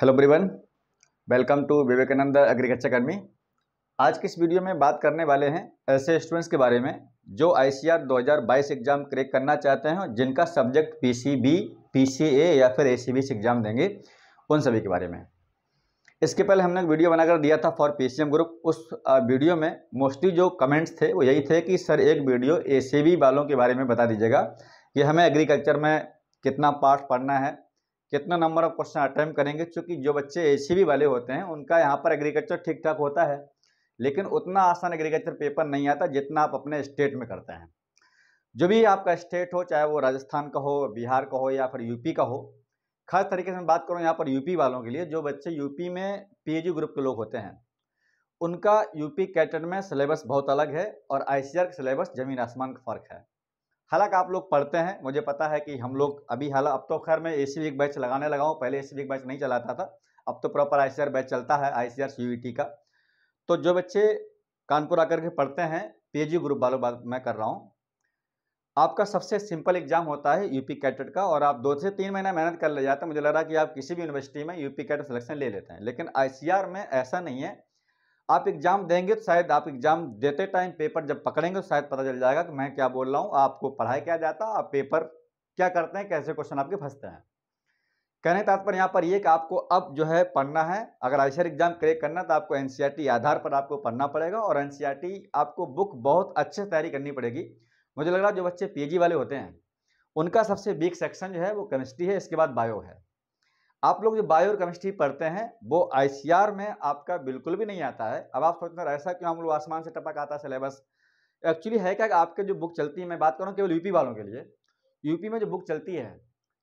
hello ब्रिवन welcome to Vivekananda agriculture academy आज के इस वीडियो में बात करने वाले हैं ऐसे स्टूडेंट्स के बारे में जो आईसीआर 2022 एग्जाम क्रैक करना चाहते हैं जिनका सब्जेक्ट पीसीबी, पीसीए या फिर एसीबीएस एग्जाम देंगे उन सभी के बारे में इसके पहले हमने एक वीडियो बनाकर दिया था फॉर पी ग्रुप उस वीडियो में मोस्टली जो कमेंट्स थे वो यही थे कि सर एक वीडियो ए वालों के बारे में बता दीजिएगा कि हमें एग्रीकल्चर में कितना पार्ट पढ़ना है कितना नंबर ऑफ क्वेश्चन अटैम्प करेंगे क्योंकि जो बच्चे ए वाले होते हैं उनका यहाँ पर एग्रीकल्चर ठीक ठाक होता है लेकिन उतना आसान एग्रीकल्चर पेपर नहीं आता जितना आप अपने स्टेट में करते हैं जो भी आपका स्टेट हो चाहे वो राजस्थान का हो बिहार का हो या फिर यूपी का हो खास तरीके से मैं बात करूँ यहाँ पर यूपी वालों के लिए जो बच्चे यूपी में पीएजी ग्रुप के लोग होते हैं उनका यूपी कैटन में सिलेबस बहुत अलग है और आई का सिलेबस जमीन आसमान का फ़र्क है हालांकि आप लोग पढ़ते हैं मुझे पता है कि हम लोग अभी हाल अब तो खैर मैं ए सी बैच लगाने लगा हूँ पहले ए सी बैच नहीं चलाता था अब तो प्रॉपर आई बैच चलता है आई सी e का तो जो बच्चे कानपुर आकर के पढ़ते हैं पीएजी ग्रुप वालों बात मैं कर रहा हूँ आपका सबसे सिंपल एग्जाम होता है यूपी कैटेट का और आप दो से तीन महीना मेहनत कर ले जाते हैं मुझे लग रहा है कि आप किसी भी यूनिवर्सिटी में यूपी कैटेट सिलेक्शन ले लेते हैं लेकिन आईसीआर में ऐसा नहीं है आप एग्ज़ाम देंगे तो शायद आप एग्ज़ाम देते टाइम पेपर जब पकड़ेंगे तो शायद पता चल जाएगा कि मैं क्या बोल रहा हूँ आपको पढ़ाया क्या जाता है आप पेपर क्या करते हैं कैसे क्वेश्चन आपके फंसते हैं कहने तात्पर्य यहाँ पर ये कि आपको अब जो है पढ़ना है अगर आइसर एग्ज़ाम क्रेक करना तो आपको एन आधार पर आपको पढ़ना पड़ेगा और एन आपको बुक बहुत अच्छे से तैयारी करनी पड़ेगी मुझे लग रहा है जो बच्चे पी वाले होते हैं उनका सबसे वीक सेक्शन जो है वो केमिस्ट्री है इसके बाद बायो है आप लोग जो बायो और केमिस्ट्री पढ़ते हैं वो आई में आपका बिल्कुल भी नहीं आता है अब आप सोचते ऐसा क्यों हम लोग आसमान से टपक आता है सिलेबस एक्चुअली है क्या आपके जो बुक चलती है मैं बात करूँ केवल यूपी वालों के लिए यूपी में जो बुक चलती है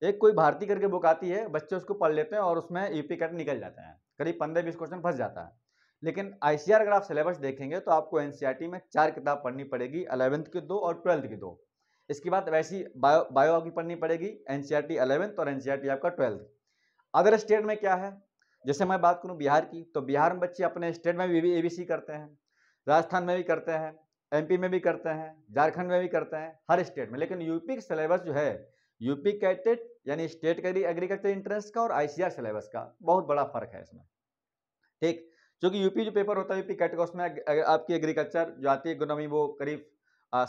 एक कोई भारती करके बुक आती है बच्चे उसको पढ़ लेते हैं और उसमें यूपी कट निकल जाते हैं करीब पंद्रह बीस क्वेश्चन फंस जाता है लेकिन आई अगर आप सिलेबस देखेंगे तो आपको एन में चार किताब पढ़नी पड़ेगी अलेवंथ की दो और ट्वेल्थ की दो इसके बाद वैसी बायो बायो आपकी पढ़नी पड़ेगी एन सी आर टी और एन आपका ट्वेल्थ अदर स्टेट में क्या है जैसे मैं बात करूँ बिहार की तो बिहार में बच्चे अपने स्टेट में भी ए करते हैं राजस्थान में भी करते हैं एमपी में भी करते हैं झारखंड में भी करते हैं हर स्टेट में लेकिन यूपी सिलेबस जो है यूपी कैटेट यानी स्टेट एग्रीकल्चर इंट्रेंस का और आईसीआर सिलेबस का बहुत बड़ा फर्क है इसमें ठीक क्योंकि यूपी जो पेपर होता है यूपी कैट का उसमें आपकी एग्रीकल्चर जो आती है इकोनॉमी वो करीब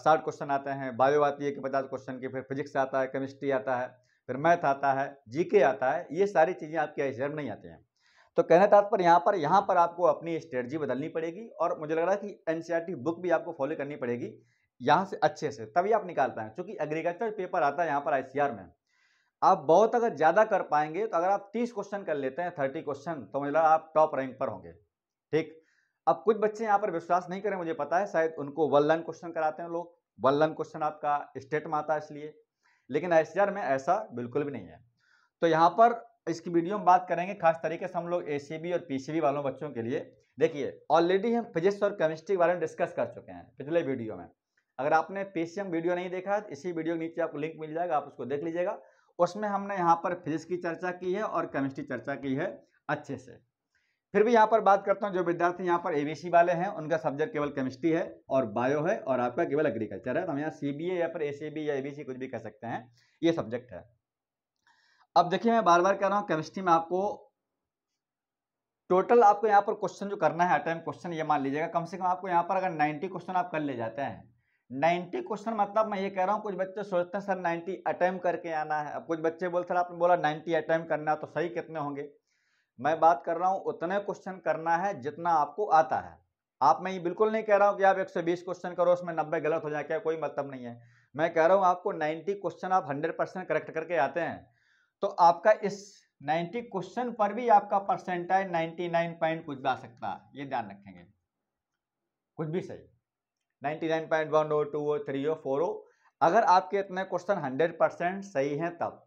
साठ क्वेश्चन आते हैं बायो आती है कि पचास क्वेश्चन की फिर फिजिक्स आता है केमिस्ट्री आता है फिर मैथ आता है जीके आता है ये सारी चीज़ें आपके एग्जाम नहीं आते हैं तो कहने तात्पर्य यहाँ पर यहाँ पर आपको अपनी स्ट्रेटजी बदलनी पड़ेगी और मुझे लग रहा है कि एन बुक भी आपको फॉलो करनी पड़ेगी यहाँ से अच्छे से तभी आप निकाल पाएंगे क्योंकि एग्रीकल्चर पेपर आता है यहाँ पर आई में आप बहुत अगर ज़्यादा कर पाएंगे तो अगर आप तीस क्वेश्चन कर लेते हैं थर्टी क्वेश्चन तो मुझे लगा आप टॉप रैंक पर होंगे ठीक अब कुछ बच्चे यहाँ पर विश्वास नहीं करें मुझे पता है शायद उनको वन लाइन क्वेश्चन कराते हैं लोग वन लाइन क्वेश्चन आपका स्टेट में आता है इसलिए लेकिन एस में ऐसा बिल्कुल भी नहीं है तो यहाँ पर इसकी वीडियो में बात करेंगे खास तरीके से हम लोग ए और पी वालों बच्चों के लिए देखिए ऑलरेडी हम फिजिक्स और केमिस्ट्री के बारे में डिस्कस कर चुके हैं पिछले वीडियो में अगर आपने पी वीडियो नहीं देखा है तो इसी वीडियो के नीचे आपको लिंक मिल जाएगा आप उसको देख लीजिएगा उसमें हमने यहाँ पर फिजिक्स की चर्चा की है और केमिस्ट्री चर्चा की है अच्छे से फिर भी यहाँ पर बात करता हूँ जो विद्यार्थी यहाँ पर एबीसी वाले हैं उनका सब्जेक्ट केवल केमिस्ट्री है और बायो है और आपका केवल एग्रीकल्चर है तो हम यहाँ सीबीए या फिर ए या एबीसी कुछ भी कह सकते हैं ये सब्जेक्ट है अब देखिए मैं बार बार कह रहा हूँ केमिस्ट्री में आपको टोटल आपको यहाँ पर क्वेश्चन जो करना है अटैम्प क्वेश्चन ये मान लीजिएगा कम से कम आपको यहाँ पर अगर नाइन्टी क्वेश्चन आप कर ले जाते हैं 90 क्वेश्चन मतलब मैं ये कह रहा हूँ कुछ बच्चे सोचते हैं सर 90 अटैम्प करके आना है अब कुछ बच्चे बोल सर आपने बोला 90 अटैम्प करना तो सही कितने होंगे मैं बात कर रहा हूँ उतने क्वेश्चन करना है जितना आपको आता है आप मैं ये बिल्कुल नहीं कह रहा हूँ कि आप 120 क्वेश्चन करो उसमें 90 गलत हो जाए क्या कोई मतलब नहीं है मैं कह रहा हूँ आपको 90 क्वेश्चन आप 100 परसेंट करेक्ट करके आते हैं तो आपका इस 90 क्वेश्चन पर भी आपका परसेंटाइज 99 पॉइंट कुछ भी आ सकता है ये ध्यान रखेंगे कुछ भी सही 99.1 हो 2 हो 3 हो 4 हो अगर आपके इतने क्वेश्चन हंड्रेड सही हैं तब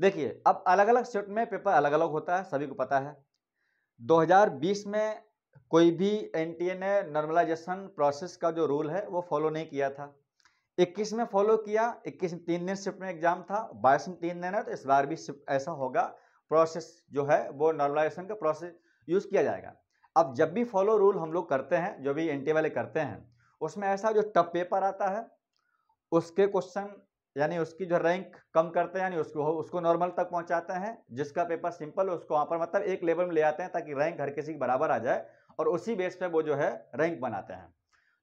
देखिए अब अलग अलग सेट में पेपर अलग अलग होता है सभी को पता है 2020 में कोई भी एन टी ने नॉर्मलाइजेशन प्रोसेस का जो रूल है वो फॉलो नहीं किया था 21 में फॉलो किया 21 में तीन दिन शिफ्ट में एग्जाम था 22 में तीन दिन है तो इस बार भी शिफ्ट ऐसा होगा प्रोसेस जो है वो नॉर्मलाइजेशन का प्रोसेस यूज़ किया जाएगा अब जब भी फॉलो रूल हम लोग करते हैं जो भी एन वाले करते हैं उसमें ऐसा जो टफ पेपर आता है उसके क्वेश्चन यानी उसकी जो रैंक कम करते हैं यानी उसको उसको नॉर्मल तक पहुंचाते हैं जिसका पेपर सिंपल है उसको वहाँ पर मतलब एक लेवल में ले आते हैं ताकि रैंक हर किसी के बराबर आ जाए और उसी बेस पे वो जो है रैंक बनाते हैं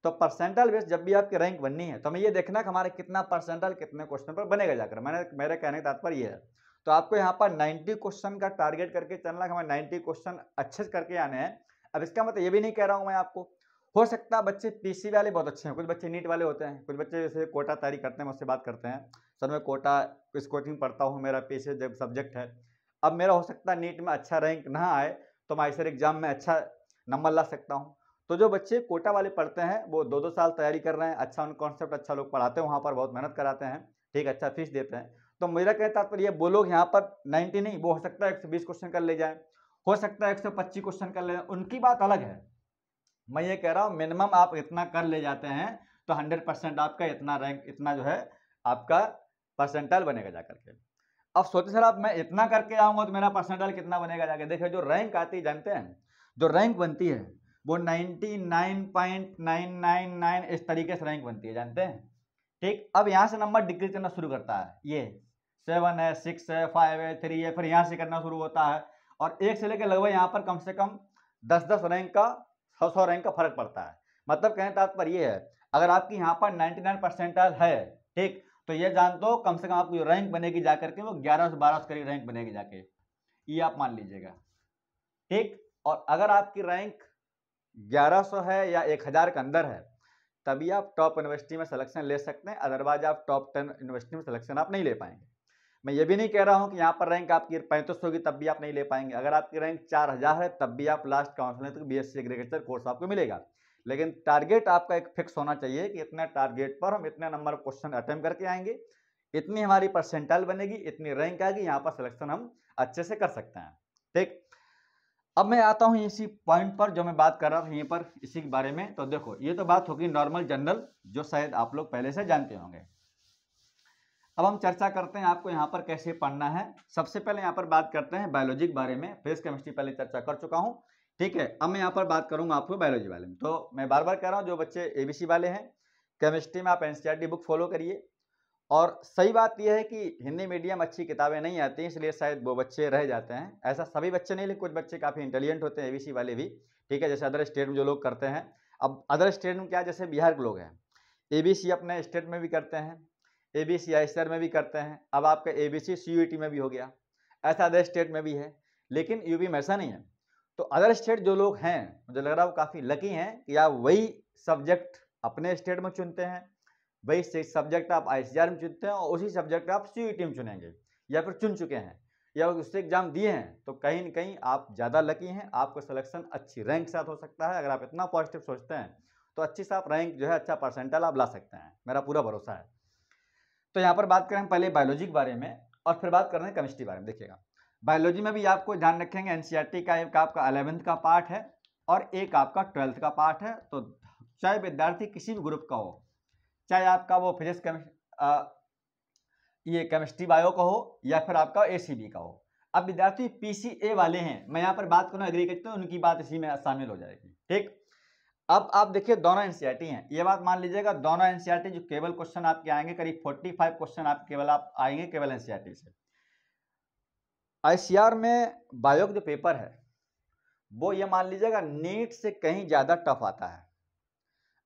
तो परसेंटल बेस जब भी आपकी रैंक बननी है तो हमें ये देखना कि हमारे कितना परसेंटल कितने क्वेश्चन पर बनेगा जाकर मैंने मेरे कहने का तात्पर्य ये है तो आपको यहाँ पर नाइन्टी क्वेश्चन का टारगेट करके चलना हमें नाइन्टी क्वेश्चन अच्छे से करके आने हैं अब इसका मतलब ये भी नहीं कह रहा हूँ मैं आपको हो सकता है बच्चे पीसी वाले बहुत अच्छे हैं कुछ बच्चे नीट वाले होते हैं कुछ बच्चे जैसे कोटा तैयारी करते हैं मुझसे बात करते हैं सर मैं कोटा इस कोचिंग पढ़ता हूँ मेरा पीछे जब सब्जेक्ट है अब मेरा हो सकता है नीट में अच्छा रैंक ना आए तो मैं ऐसे एग्जाम में अच्छा नंबर ला सकता हूँ तो जो बच्चे कोटा वाले पढ़ते हैं वो दो दो साल तैयारी कर रहे हैं अच्छा उन कॉन्सेप्ट अच्छा लोग पढ़ाते हैं वहाँ पर बहुत मेहनत कराते हैं ठीक अच्छा फीस देते हैं तो मेरा कहता तात्पर्य वो लोग यहाँ पर नाइन्टी नहीं वो हो सकता है एक क्वेश्चन कर ले जाए हो सकता है एक क्वेश्चन कर ले जाए उनकी बात अलग है मैं ये कह रहा हूँ मिनिमम आप इतना कर ले जाते हैं तो हंड्रेड परसेंट आपका इतना रैंक इतना जो है आपका परसेंटाइल बनेगा जा करके अब सोचे सर आप मैं इतना करके आऊँगा तो मेरा परसेंटाइल कितना बनेगा जाके देखिए जो रैंक आती है जानते हैं जो रैंक बनती है वो नाइन्टी इस तरीके से रैंक बनती है जानते हैं ठीक अब यहाँ से नंबर डिक्रीज करना शुरू करता है ये सेवन है सिक्स है फाइव है थ्री है फिर यहाँ से करना शुरू होता है और एक से लेकर लगभग यहाँ पर कम से कम दस दस रैंक का सौ सौ रैंक का फर्क पड़ता है मतलब कहने तात्पर्य तो ये है अगर आपकी यहाँ पर नाइन परसेंटाइल है ठीक तो ये जान दो कम से कम आपकी रैंक बनेगी जा करके वो ग्यारह से बारह से करीब रैंक बनेगी जाके ये आप मान लीजिएगा ठीक और अगर आपकी रैंक 1100 है या 1000 के अंदर है तभी आप टॉप यूनिवर्सिटी में सिलेक्शन ले सकते हैं अदरवाइज आप टॉप टेन यूनिवर्सिटी में सिलेक्शन आप नहीं ले पाएंगे मैं ये भी नहीं कह रहा हूँ कि यहाँ पर रैंक आपकी पैंतीस होगी तब भी आप नहीं ले पाएंगे अगर आपकी रैंक चार हज़ार है तब भी आप लास्ट काउंसिल तो B S C agriculture course आपको मिलेगा लेकिन टारगेट आपका एक फिक्स होना चाहिए कि इतने टारगेट पर हम इतने नंबर क्वेश्चन अटैम्प करके आएंगे इतनी हमारी परसेंटाइल बनेगी इतनी रैंक आएगी यहाँ पर सिलेक्शन हम अच्छे से कर सकते हैं ठीक अब मैं आता हूँ इसी पॉइंट पर जो मैं बात कर रहा था यहीं पर इसी के बारे में तो देखो ये तो बात होगी नॉर्मल जनरल जो शायद आप लोग पहले से जानते होंगे अब हम चर्चा करते हैं आपको यहाँ पर कैसे पढ़ना है सबसे पहले यहाँ पर बात करते हैं बायोलॉजी के बारे में फेस केमिस्ट्री पहले चर्चा कर चुका हूँ ठीक है अब मैं यहाँ पर बात करूँगा आपको बायोलॉजी वाले में तो मैं बार बार कह रहा हूँ जो बच्चे ए वाले हैं केमिस्ट्री में आप एन बुक फॉलो करिए और सही बात यह है कि हिंदी मीडियम अच्छी किताबें नहीं आती इसलिए शायद वो बच्चे रह जाते हैं ऐसा सभी बच्चे नहीं लेकिन कुछ बच्चे काफ़ी इंटेलिजेंट होते हैं एबीसी वाले भी ठीक है जैसे अदर स्टेट में जो लोग करते हैं अब अदर स्टेट में क्या जैसे बिहार के लोग हैं एबीसी अपने स्टेट में भी करते हैं ए बी सी आई में भी करते हैं अब आपका A B C C T में भी हो गया ऐसा अदर स्टेट में भी है लेकिन यूपी में ऐसा नहीं है तो अदर स्टेट जो लोग हैं मुझे लग रहा है वो काफ़ी लकी हैं कि आप वही सब्जेक्ट अपने स्टेट में चुनते हैं वही सब्जेक्ट आप आई में चुनते हैं और उसी सब्जेक्ट आप सी टी में चुनेंगे या फिर चुन चुके हैं या उससे एग्जाम दिए हैं तो कहीं ना कहीं आप ज़्यादा लकी हैं आपका सिलेक्शन अच्छी रैंक साथ हो सकता है अगर आप इतना पॉजिटिव सोचते हैं तो अच्छी से आप रैंक जो है अच्छा परसेंटल आप ला सकते हैं मेरा पूरा भरोसा है तो यहाँ पर बात करें पहले बायोलॉजी के बारे में और फिर बात कर रहे हैं केमिस्ट्री बारे में देखिएगा बायोलॉजी में भी आपको ध्यान रखेंगे एन का एक आपका अलेवेंथ का पार्ट है और एक आपका ट्वेल्थ का पार्ट है तो चाहे विद्यार्थी किसी भी ग्रुप का हो चाहे आपका वो फिजिक्स केमिस्ट्री ये केमिस्ट्री बायो का हो या फिर आपका ए का हो अब विद्यार्थी पी वाले हैं मैं यहाँ पर बात करूँ एग्रीकल्चर तो उनकी बात इसी में शामिल हो जाएगी ठीक अब आप देखिए दोनों एनसीईआरटी e हैं ये बात मान लीजिएगा दोनों एनसीईआरटी e जो केवल क्वेश्चन आपके आएंगे करीब 45 क्वेश्चन आप केवल आप आएंगे केवल एनसीईआरटी e से आईसीआर में बायोग जो पेपर है वो ये मान लीजिएगा नीट से कहीं ज़्यादा टफ आता है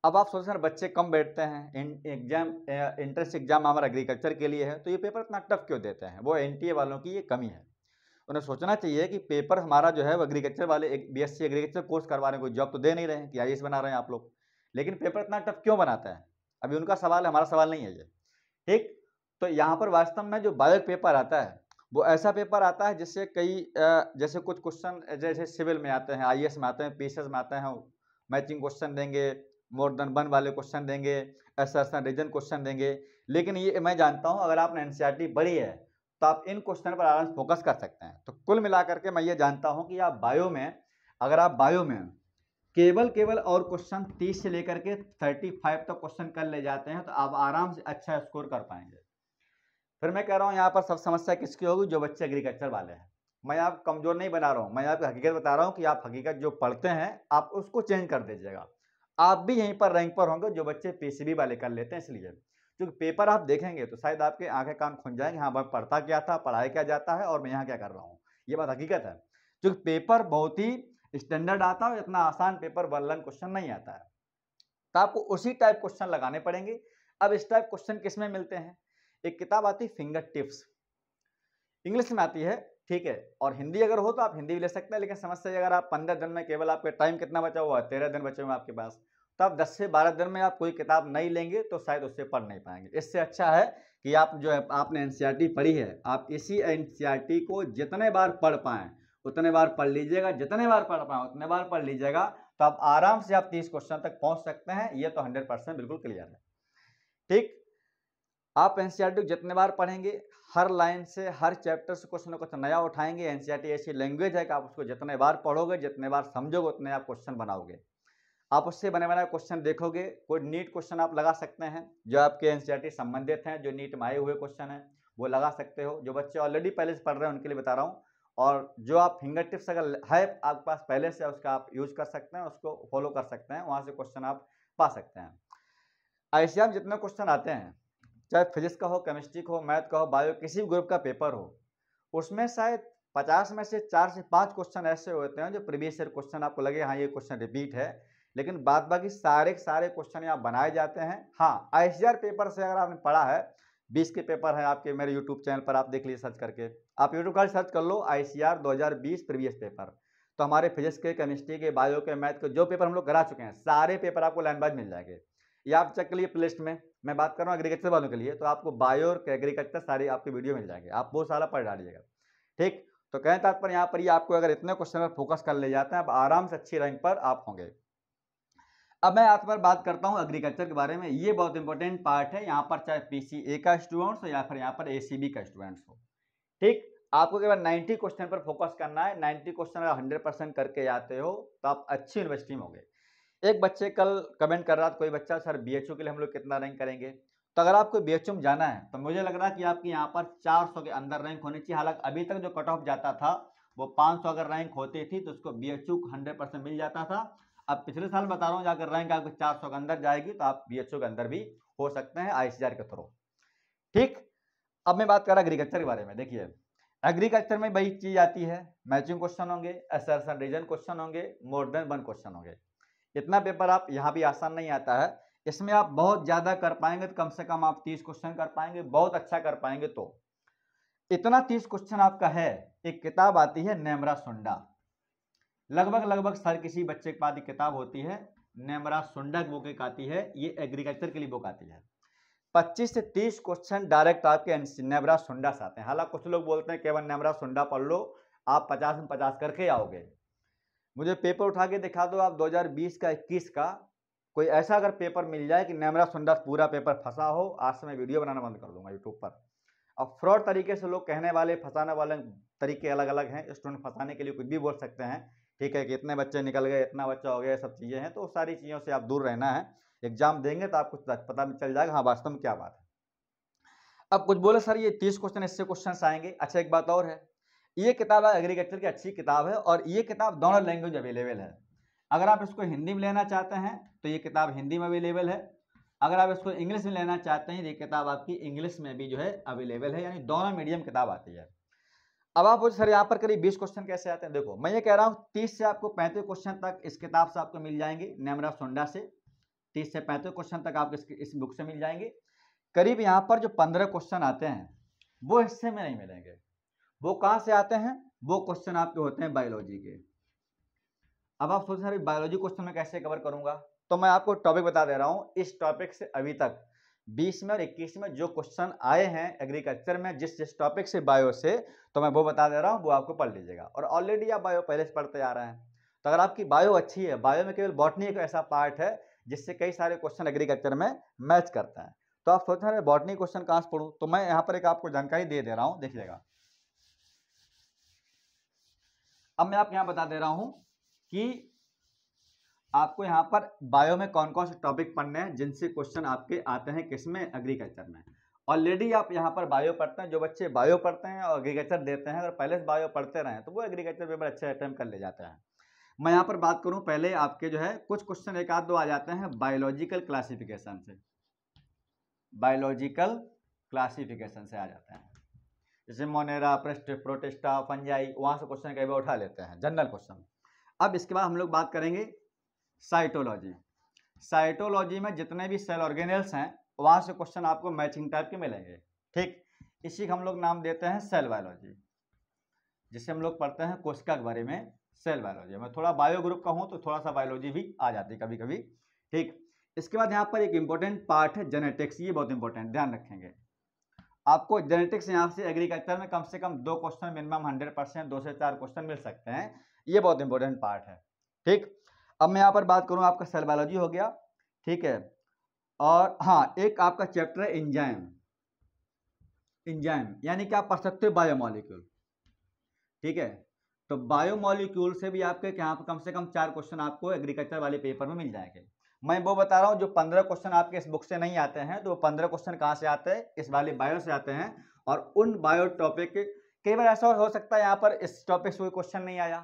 अब आप सोच रहे बच्चे कम बैठते हैं एग्जाम इंट्रेंस एग्जाम हमारा एग्रीकल्चर के लिए है तो ये पेपर इतना टफ क्यों देते हैं वो एन वालों की ये कमी है उन्हें सोचना चाहिए कि पेपर हमारा जो है वो एग्रीकल्चर वाले बी एस एग्रीकल्चर कोर्स करवा रहे हैं कोई जॉब तो दे नहीं रहे हैं कि आई बना रहे हैं आप लोग लेकिन पेपर इतना टफ क्यों बनाता है अभी उनका सवाल है हमारा सवाल नहीं है ये ठीक तो यहाँ पर वास्तव में जो बायो पेपर आता है वो ऐसा पेपर आता है जिससे कई जैसे कुछ क्वेश्चन जैसे सिविल में आते हैं आई में आते हैं पी में आते हैं मैचिंग क्वेश्चन देंगे मोर देन वन वाले क्वेश्चन देंगे ऐसा ऐसा रीजन क्वेश्चन देंगे लेकिन ये मैं जानता हूँ अगर आपने एन e बड़ी है तो आप इन क्वेश्चन पर आराम से फोकस कर सकते हैं तो कुल मिलाकर के मैं ये जानता हूँ कि आप बायो में अगर आप बायो में केवल केवल और क्वेश्चन 30 से लेकर के 35 तक तो क्वेश्चन कर ले जाते हैं तो आप आराम से अच्छा स्कोर कर पाएंगे फिर मैं कह रहा हूँ यहाँ पर सब समस्या किसकी होगी जो बच्चे एग्रीकल्चर वाले हैं मैं आप कमज़ोर नहीं बना रहा हूँ मैं आपकी हकीकत बता रहा हूँ कि आप हकीकत जो पढ़ते हैं आप उसको चेंज कर दीजिएगा आप भी यहीं पर रैंक पर होंगे जो बच्चे पीसीबी वाले कर लेते हैं इसलिए क्योंकि पेपर आप देखेंगे तो शायद आपके आंखें कान खुल जाएंगे हाँ मैं पढ़ता क्या था पढ़ाया क्या जाता है और मैं यहाँ क्या कर रहा हूँ ये बात हकीकत है क्योंकि पेपर बहुत ही स्टैंडर्ड आता है इतना आसान पेपर वन लन क्वेश्चन नहीं आता है तो आपको उसी टाइप क्वेश्चन लगाने पड़ेंगे अब इस टाइप क्वेश्चन किस में मिलते हैं एक किताब आती फिंगर टिप्स इंग्लिश में आती है ठीक है और हिंदी अगर हो तो आप हिंदी भी ले सकते हैं लेकिन समस्या अगर आप पंद्रह दिन में केवल आपके टाइम कितना बचा हुआ है तेरह दिन बचे हुए आपके पास तब तो 10 दस से बारह दिन में आप कोई किताब नहीं लेंगे तो शायद उससे पढ़ नहीं पाएंगे इससे अच्छा है कि आप जो है आपने एन पढ़ी है आप इसी एन को जितने बार पढ़ पाएँ उतने बार पढ़ लीजिएगा जितने बार पढ़ पाएँ उतने बार पढ़ लीजिएगा तो आप आराम से आप तीस क्वेश्चन तक पहुँच सकते हैं ये तो हंड्रेड परसेंट बिल्कुल क्लियर है ठीक आप एन को जितने बार पढ़ेंगे हर लाइन से हर चैप्टर से क्वेश्चन कुछ नया उठाएंगे एन ऐसी लैंग्वेज है कि आप उसको जितने बार पढ़ोगे जितने बार समझोगे उतने आप क्वेश्चन बनाओगे आप उससे बने बनाए क्वेश्चन देखोगे कोई नीट क्वेश्चन आप लगा सकते हैं जो आपके एन संबंधित हैं जो नीट में आए हुए क्वेश्चन हैं वो लगा सकते हो जो बच्चे ऑलरेडी पहले से पढ़ रहे हैं उनके लिए बता रहा हूँ और जो आप फिंगर टिप्स अगर है आपके पास पहले से उसका आप यूज कर सकते हैं उसको फॉलो कर सकते हैं वहाँ से क्वेश्चन आप पा सकते हैं ऐसे आप जितने क्वेश्चन आते हैं चाहे फिजिक्स का हो केमिस्ट्री का हो मैथ का हो बायो किसी भी ग्रुप का पेपर हो उसमें शायद पचास में से चार से पाँच क्वेश्चन ऐसे होते हैं जो प्रीवियस ईयर क्वेश्चन आपको लगे हाँ ये क्वेश्चन रिपीट है लेकिन बाद बाकी सारे सारे क्वेश्चन यहाँ बनाए जाते हैं हाँ एस पेपर से अगर आपने पढ़ा है बीस के पेपर हैं आपके मेरे यूट्यूब चैनल पर आप देख लीजिए सर्च करके आप यूट्यूब का सर्च कर लो आई सी आर दो हज़ार बीस प्रीवियस पेपर तो हमारे फिजिक्स के केमिस्ट्री के बायो के मैथ के जो पेपर हम लोग करा चुके हैं सारे पेपर आपको लाइन बाइज मिल जाएंगे या आप चेक करिए प्ले लिस्ट में मैं बात कर रहा हूँ एग्रीकल्चर वालों के लिए तो आपको बायो और एग्रीकल्चर सारे आपके वीडियो मिल जाएंगे आप वो सारा पढ़ डालिएगा ठीक तो कहें तात्पर्य यहाँ पर ही आपको अगर इतने क्वेश्चन पर फोकस कर ले जाते हैं आप आराम से अच्छी रैंक पर आप होंगे अब मैं आप पर बात करता हूँ एग्रीकल्चर के बारे में ये बहुत इंपॉर्टेंट पार्ट है यहाँ पर चाहे ए का स्टूडेंट्स हो या फिर यहाँ पर बी का स्टूडेंट्स हो ठीक आपको केवल 90 क्वेश्चन पर फोकस करना है 90 क्वेश्चन अगर हंड्रेड परसेंट करके आते हो तो आप अच्छी यूनिवर्सिटी में होंगे एक बच्चे कल कमेंट कर रहा था कोई बच्चा सर बी के लिए हम लोग कितना रैंक करेंगे तो अगर आपको बी में जाना है तो मुझे लग रहा है कि आपके यहाँ पर सौ के अंदर रैंक होनी चाहिए हालांकि अभी तक जो कट ऑफ जाता था वो 500 अगर रैंक होती थी तो उसको बी एच हंड्रेड मिल जाता था अब पिछले साल बता रहा हूँ जाकर रैंक आपको चार के अंदर जाएगी तो आप बी के अंदर भी हो सकते हैं आई के थ्रू ठीक अब मैं बात कर रहा एग्रीकल्चर के बारे में देखिए एग्रीकल्चर में वही चीज आती है मैचिंग क्वेश्चन होंगे असरसन रीजन क्वेश्चन होंगे मोर देन वन क्वेश्चन होंगे इतना पेपर आप यहाँ भी आसान नहीं आता है इसमें आप बहुत ज़्यादा कर पाएंगे तो कम से कम आप तीस क्वेश्चन कर पाएंगे बहुत अच्छा कर पाएंगे तो इतना तीस क्वेश्चन आपका है एक किताब आती है नेमरा सुंडा लगभग लगभग हर किसी बच्चे के पास एक किताब होती है नेमरा सुंडक बुक एक आती है ये एग्रीकल्चर के लिए बुक आती है 25 से 30 क्वेश्चन डायरेक्ट आपके नेमरा सुंडा से आते हैं हालांकि कुछ लोग बोलते हैं केवल नेमरा सुंडा पढ़ लो आप 50 में 50 करके आओगे मुझे पेपर उठा के दिखा दो आप 2020 का 21 का कोई ऐसा अगर पेपर मिल जाए कि नेमरा सुंडा पूरा पेपर फंसा हो आज से मैं वीडियो बनाना बंद कर दूंगा यूट्यूब पर अब फ्रॉड तरीके से लोग कहने वाले फंसाने वाले तरीके अलग अलग हैं स्टूडेंट फंसाने के लिए कुछ भी बोल सकते हैं ठीक है कि इतने बच्चे निकल गए इतना बच्चा हो गया सब चीज़ें हैं तो सारी चीज़ों से आप दूर रहना है एग्जाम देंगे तो आपको पता चल जाएगा हाँ वास्तव में क्या बात है अब कुछ बोले सर ये तीस क्वेश्चन इससे क्वेश्चन आएंगे अच्छा एक बात और है ये किताब है एग्रीकल्चर की अच्छी किताब है और ये किताब दोनों लैंग्वेज अवेलेबल है अगर आप इसको हिंदी में लेना चाहते हैं तो ये किताब हिंदी में अवेलेबल है अगर आप इसको इंग्लिश में लेना चाहते हैं ये किताब आपकी इंग्लिश में भी जो है अवेलेबल है यानी दोनों मीडियम किताब आती है अब आप बोले सर यहाँ पर करीब बीस क्वेश्चन कैसे आते हैं देखो मैं ये कह रहा हूँ तीस से आपको पैंतीस क्वेश्चन तक इस किताब से आपको मिल जाएंगे नेमरा सोंडा से तीस से पैंतीस क्वेश्चन तक आपको इस, इस बुक से मिल जाएंगे करीब यहाँ पर जो पंद्रह क्वेश्चन आते हैं वो हिस्से में नहीं मिलेंगे वो कहाँ से आते हैं वो क्वेश्चन आपके होते हैं बायोलॉजी के अब आप सोच रहे बायोलॉजी क्वेश्चन में कैसे कवर करूंगा तो मैं आपको टॉपिक बता दे रहा हूँ इस टॉपिक से अभी तक बीस में और इक्कीस में जो क्वेश्चन आए हैं एग्रीकल्चर में जिस जिस टॉपिक से बायो से तो मैं वो बता दे रहा हूँ वो आपको पढ़ लीजिएगा और ऑलरेडी आप बायो पहले से पढ़ते आ रहे हैं तो अगर आपकी बायो अच्छी है बायो में केवल बॉटनी एक ऐसा पार्ट है जिससे कई सारे क्वेश्चन एग्रीकल्चर में मैच करते हैं तो आप सोच रहे हैं बॉटनी क्वेश्चन कहाँ से पढ़ूँ तो मैं यहाँ पर एक आपको जानकारी दे दे रहा हूँ देखिएगा अब मैं आपको यहाँ बता दे रहा हूँ कि आपको यहाँ पर बायो में कौन कौन से टॉपिक पढ़ने हैं जिनसे क्वेश्चन आपके आते हैं किस में एग्रीकल्चर में ऑलरेडी आप यहाँ पर बायो पढ़ते हैं जो बच्चे बायो पढ़ते हैं और एग्रीकल्चर देते हैं अगर पहले से बायो पढ़ते रहें तो वो एग्रीकल्चर पेपर अच्छे अटैम्प कर ले जाते हैं मैं यहाँ पर बात करूँ पहले आपके जो है कुछ क्वेश्चन एक आध दो आ जाते हैं बायोलॉजिकल क्लासिफिकेशन से बायोलॉजिकल क्लासीफिकेशन से आ जाते हैं जैसे मोनेरा प्रेस्ट प्रोटेस्टा फंजाई वहाँ से क्वेश्चन कई बार उठा लेते हैं जनरल क्वेश्चन अब इसके बाद हम लोग बात करेंगे साइटोलॉजी साइटोलॉजी में जितने भी सेल ऑर्गेनल्स हैं वहाँ से क्वेश्चन आपको मैचिंग टाइप के मिलेंगे ठीक इसी का हम लोग नाम देते हैं सेल बायोलॉजी जिसे हम लोग पढ़ते हैं कोशिका के बारे में सेल बायोलॉजी मैं थोड़ा बायो ग्रुप का हूँ तो थोड़ा सा बायोलॉजी भी आ जाती है कभी कभी ठीक इसके बाद यहाँ पर एक इम्पोर्टेंट पार्ट है जेनेटिक्स ये बहुत इंपॉर्टेंट ध्यान रखेंगे आपको जेनेटिक्स यहाँ से एग्रीकल्चर में कम से कम दो क्वेश्चन मिनिमम हंड्रेड परसेंट दो से चार क्वेश्चन मिल सकते हैं ये बहुत इंपॉर्टेंट पार्ट है ठीक अब मैं यहाँ पर बात करूँ आपका सेल बायोलॉजी हो गया ठीक है और हाँ एक आपका चैप्टर है इंजाइम इंजाइम यानी कि आप पढ़ सकते हो बायोमोलिक्यूल ठीक है तो बायोमोलिक्यूल से भी आपके यहाँ पर कम से कम चार क्वेश्चन आपको एग्रीकल्चर वाले पेपर में मिल जाएंगे मैं वो बता रहा हूँ जो पंद्रह क्वेश्चन आपके इस बुक से नहीं आते हैं तो पंद्रह क्वेश्चन कहाँ से आते हैं इस वाले बायो से आते हैं और उन बायो टॉपिक कई बार ऐसा हो सकता है यहाँ पर इस टॉपिक से कोई क्वेश्चन नहीं आया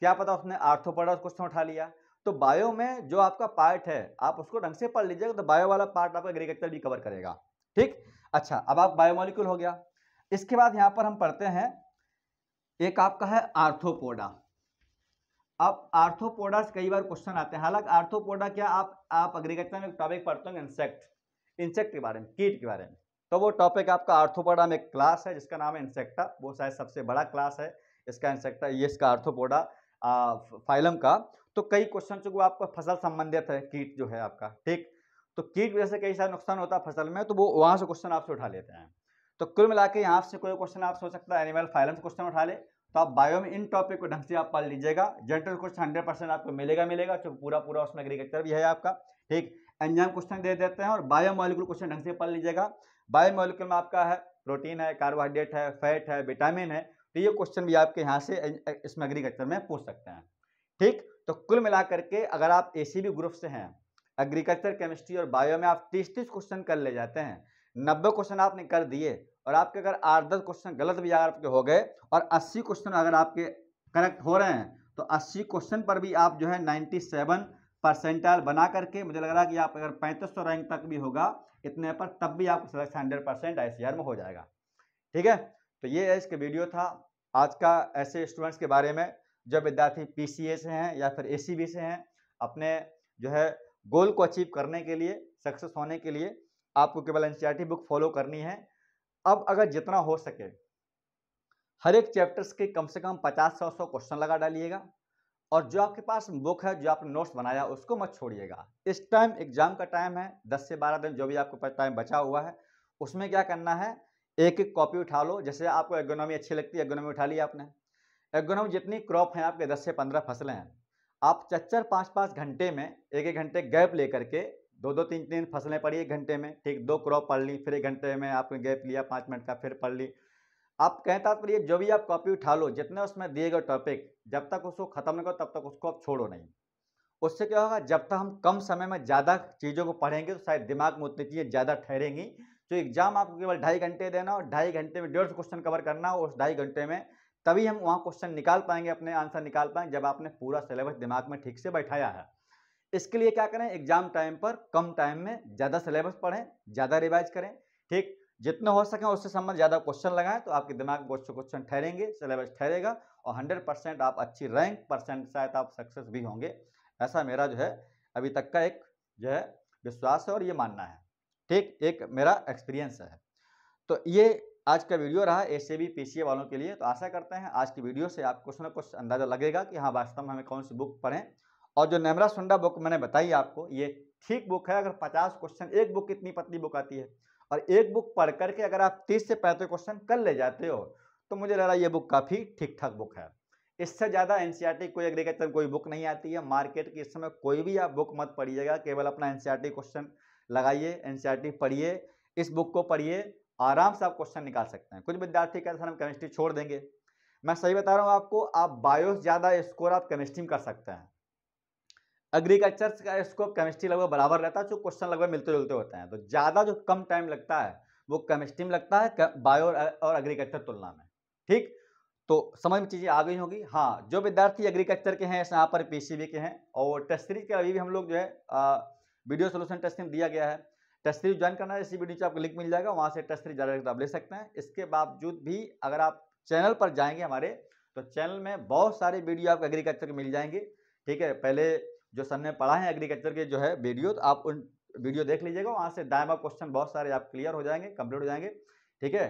क्या पता उसने आर्थो पढ़ा क्वेश्चन उठा लिया तो बायो में जो आपका पार्ट है आप उसको ढंग से पढ़ लीजिएगा तो बायो वाला पार्ट आपका एग्रीकल्चर भी कवर करेगा ठीक अच्छा अब आप बायोमोलिक्यूल हो गया इसके बाद यहां पर हम पढ़ते हैं एक आपका है आर्थोपोडा अब आर्थोपोडा कई बार क्वेश्चन आते हैं हालांकि आर्थोपोडा क्या आप आप एग्रीकल्चर में टॉपिक पढ़ते हैं इंसेक्ट इंसेक्ट के बारे में कीट के बारे में तो वो टॉपिक आपका आर्थोपोडा में क्लास है जिसका नाम है इंसेक्टा वो शायद सबसे बड़ा क्लास है इसका इंसेक्टा ये इसका आर्थोपोडा फाइलम का तो कई क्वेश्चन जो आपका फसल संबंधित है कीट जो है आपका ठीक तो कीट वजह से कई सारा नुकसान होता है फसल में तो वो वहाँ से क्वेश्चन आपसे उठा लेते हैं तो कुल मिला के यहाँ से कोई क्वेश्चन आप सोच सकता है एनिमल फाइलम क्वेश्चन उठा ले तो आप बायो में इन टॉपिक को ढंग से आप पढ़ लीजिएगा जनरल क्वेश्चन हंड्रेड परसेंट आपको मिलेगा मिलेगा जो पूरा पूरा उसमें एग्रीकल्चर भी है आपका ठीक एंजाम क्वेश्चन दे देते हैं और बायो मॉलिकुल क्वेश्चन ढंग से पढ़ लीजिएगा बायो मॉलिकुल में आपका है प्रोटीन है कार्बोहाइड्रेट है फैट है विटामिन है तो ये क्वेश्चन भी आपके यहाँ से इसमें एग्रीकल्चर में पूछ सकते हैं ठीक तो कुल मिलाकर के अगर आप ए ग्रुप से हैं एग्रीकल्चर केमिस्ट्री और बायो में आप तीस तीस क्वेश्चन कर ले जाते हैं नब्बे क्वेश्चन आपने कर दिए और आपके अगर आठ दस क्वेश्चन गलत भी अगर आपके हो गए और अस्सी क्वेश्चन अगर आपके करेक्ट हो रहे हैं तो अस्सी क्वेश्चन पर भी आप जो है नाइन्टी सेवन परसेंटाइल बना करके मुझे लग रहा है कि आप अगर पैंतीस सौ रैंक तक भी होगा इतने पर तब भी आपको सिलेक्शन हंड्रेड परसेंट आई में हो जाएगा ठीक है तो ये इसका वीडियो था आज का ऐसे स्टूडेंट्स के बारे में जो विद्यार्थी पी से हैं या फिर ए से हैं अपने जो है गोल को अचीव करने के लिए सक्सेस होने के लिए आपको केवल एन e बुक फॉलो करनी है अब अगर जितना हो सके हर एक चैप्टर्स के कम से कम पचास सौ सौ क्वेश्चन लगा डालिएगा और जो आपके पास बुक है जो आपने नोट्स बनाया उसको मत छोड़िएगा इस टाइम एग्जाम का टाइम है दस से बारह दिन जो भी आपके पास टाइम बचा हुआ है उसमें क्या करना है एक एक कॉपी उठा लो जैसे आपको एग्रोनॉमी अच्छी लगती है एग्रोनॉमी उठा ली आपने एग्रोनॉमी जितनी क्रॉप हैं आपके दस से पंद्रह फसलें हैं आप चच्चर पाँच पाँच घंटे में एक एक घंटे गैप ले करके दो दो तीन तीन फसलें पढ़ी एक घंटे में ठीक दो क्रॉप पढ़ ली फिर एक घंटे में आपने गैप लिया पाँच मिनट का फिर पढ़ ली आप कहें तात्पर्य जो भी आप कॉपी उठा लो जितने उसमें दिए गए टॉपिक जब तक उसको खत्म नहीं करो तब तक उसको आप छोड़ो नहीं उससे क्या होगा जब तक हम कम समय में ज़्यादा चीज़ों को पढ़ेंगे तो शायद दिमाग में उतनी चीज़ें ज़्यादा ठहरेंगी जो तो एग्जाम आपको केवल ढाई घंटे देना और ढाई घंटे में डेढ़ सौ क्वेश्चन कवर करना और उस ढाई घंटे में तभी हम वहाँ क्वेश्चन निकाल पाएंगे अपने आंसर निकाल पाएंगे जब आपने पूरा सिलेबस दिमाग में ठीक से बैठाया है इसके लिए क्या करें एग्जाम टाइम पर कम टाइम में ज़्यादा सिलेबस पढ़ें ज़्यादा रिवाइज करें ठीक जितना हो सके उससे संबंध ज़्यादा क्वेश्चन लगाएं तो आपके दिमाग में क्वेश्चन क्वेश्चन ठहरेंगे सिलेबस ठहरेगा और हंड्रेड परसेंट आप अच्छी रैंक परसेंट शायद आप सक्सेस भी होंगे ऐसा मेरा जो है अभी तक का एक जो है विश्वास है और ये मानना है ठीक एक मेरा एक्सपीरियंस है तो ये आज का वीडियो रहा एस ए पी वालों के लिए तो आशा करते हैं आज की वीडियो से आपको कुछ ना कुछ अंदाज़ा लगेगा कि हाँ वास्तव में हमें कौन सी बुक पढ़ें और जो नेमरा सुंडा बुक मैंने बताई आपको ये ठीक बुक है अगर पचास क्वेश्चन एक बुक कितनी पतली बुक आती है और एक बुक पढ़ करके अगर आप तीस से पैंतीस क्वेश्चन कर ले जाते हो तो मुझे लग रहा है ये बुक काफ़ी ठीक ठाक बुक है इससे ज़्यादा एन e कोई एग्रीकल्चर कोई बुक नहीं आती है मार्केट की इस समय कोई भी आप बुक मत पढ़िएगा केवल अपना एन क्वेश्चन लगाइए एन पढ़िए इस बुक को पढ़िए आराम से आप क्वेश्चन निकाल सकते हैं कुछ विद्यार्थी कहते हैं हम केमिस्ट्री छोड़ देंगे मैं सही बता रहा हूँ आपको आप बायोस ज़्यादा स्कोर आप केमिस्ट्री में कर सकते हैं एग्रीकल्चर का स्कोप केमिस्ट्री लगभग बराबर रहता है जो क्वेश्चन लगभग मिलते जुलते होते हैं तो ज़्यादा जो कम टाइम लगता है वो केमिस्ट्री में लगता है बायो और एग्रीकल्चर तुलना में ठीक तो समझ में चीज़ें आ गई होगी हाँ जो विद्यार्थी एग्रीकल्चर के हैं यहाँ पर पी के हैं और टेस्ट सीरीज के अभी भी हम लोग जो है वीडियो सोल्यूशन टेस्ट में दिया गया है टेस्ट थ्री ज्वाइन करना है इसी वीडियो से आपको लिंक मिल जाएगा वहाँ से टेस्ट थ्री डायरेक्ट आप ले सकते हैं इसके बावजूद भी अगर आप चैनल पर जाएंगे हमारे तो चैनल में बहुत सारे वीडियो आपको एग्रीकल्चर के मिल जाएंगे ठीक है पहले जो सर ने पढ़ा है एग्रीकल्चर के जो है वीडियो तो आप उन वीडियो देख लीजिएगा वहाँ से डायमा क्वेश्चन बहुत सारे आप क्लियर हो जाएंगे कंप्लीट हो जाएंगे ठीक है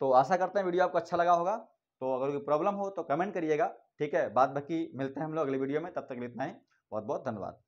तो आशा करते हैं वीडियो आपको अच्छा लगा होगा तो अगर कोई प्रॉब्लम हो तो कमेंट करिएगा ठीक है बाद बाकी मिलते हैं हम लोग अगले वीडियो में तब तक इतना ही बहुत बहुत धन्यवाद